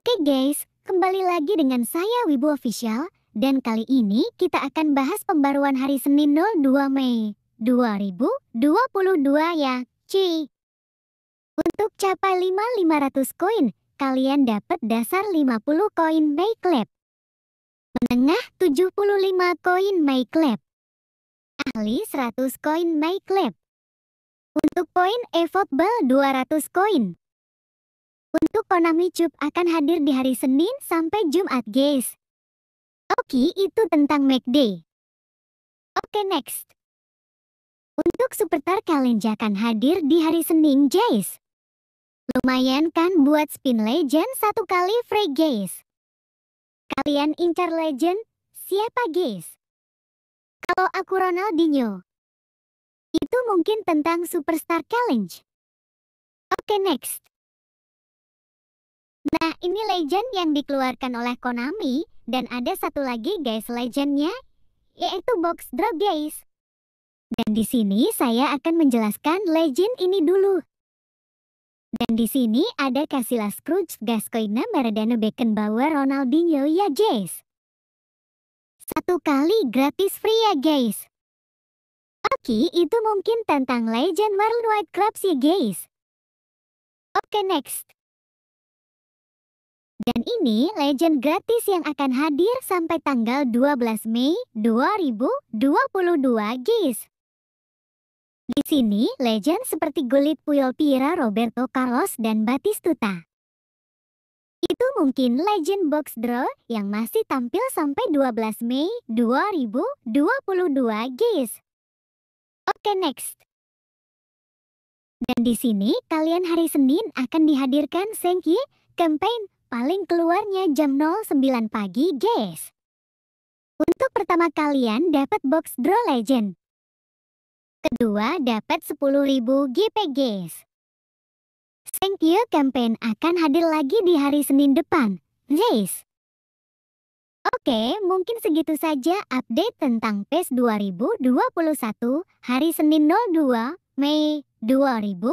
Oke guys, kembali lagi dengan saya Wibu Official dan kali ini kita akan bahas pembaruan hari Senin 02 Mei 2022 ya, Ci. Untuk capai 5500 koin, kalian dapat dasar 50 koin Mayclap. Menengah 75 koin Mayclap. Ahli 100 koin Mayclap. Untuk poin e 200 koin. Untuk Konami Cup akan hadir di hari Senin sampai Jumat, guys. Oke, itu tentang McD. Oke, next. Untuk Supertar Kalenja akan hadir di hari Senin, guys. Lumayan kan buat spin legend satu kali free, guys. Kalian incar legend siapa, guys? Kalau aku Ronaldinho. Itu mungkin tentang Superstar Challenge. Oke, next. Nah, ini legend yang dikeluarkan oleh Konami, dan ada satu lagi guys legendnya, yaitu box drop guys. Dan di sini saya akan menjelaskan legend ini dulu. Dan di sini ada Casilla Scrooge, Gascoigne, Maradona, Beckenbauer, Ronaldinho, ya guys. Satu kali gratis free ya guys. Oke, itu mungkin tentang legend Worldwide Clubs ya guys. Oke, next. Dan ini legend gratis yang akan hadir sampai tanggal 12 Mei 2022, guys. Di sini, legend seperti Gulit Puyol Pira, Roberto Carlos, dan Batistuta. Itu mungkin legend box draw yang masih tampil sampai 12 Mei 2022, guys. Oke, okay, next. Dan di sini, kalian hari Senin akan dihadirkan Senki, campaign Paling keluarnya jam 09 pagi, guys. Untuk pertama kalian dapat box Draw Legend. Kedua dapat 10.000 GP, guys. Thank you campaign akan hadir lagi di hari Senin depan, guys. Oke, mungkin segitu saja update tentang PES 2021 hari Senin 02 Mei 2022,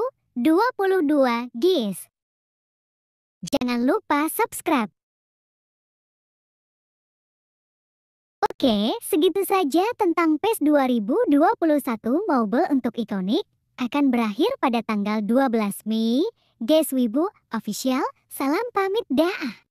guys. Jangan lupa subscribe. Oke, segitu saja tentang PES 2021 Mobile untuk Ikonik akan berakhir pada tanggal 12 Mei. Guys Wibu Official, salam pamit dah.